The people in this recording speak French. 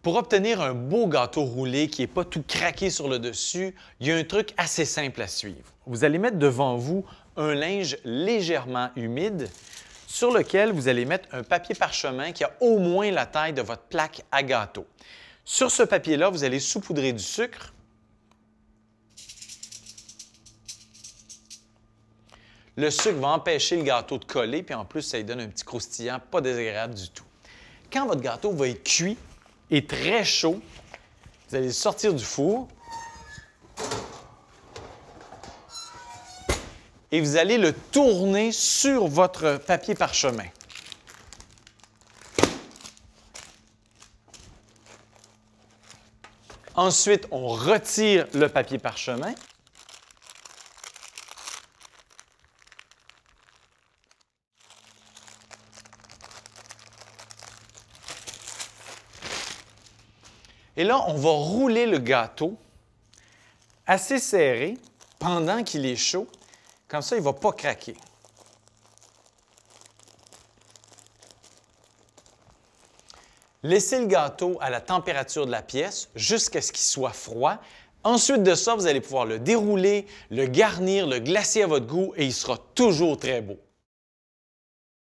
Pour obtenir un beau gâteau roulé qui n'est pas tout craqué sur le dessus, il y a un truc assez simple à suivre. Vous allez mettre devant vous un linge légèrement humide sur lequel vous allez mettre un papier parchemin qui a au moins la taille de votre plaque à gâteau. Sur ce papier-là, vous allez saupoudrer du sucre, Le sucre va empêcher le gâteau de coller, puis en plus, ça lui donne un petit croustillant pas désagréable du tout. Quand votre gâteau va être cuit, et très chaud. Vous allez sortir du four. Et vous allez le tourner sur votre papier parchemin. Ensuite, on retire le papier parchemin Et là, on va rouler le gâteau assez serré pendant qu'il est chaud. Comme ça, il ne va pas craquer. Laissez le gâteau à la température de la pièce jusqu'à ce qu'il soit froid. Ensuite de ça, vous allez pouvoir le dérouler, le garnir, le glacer à votre goût et il sera toujours très beau.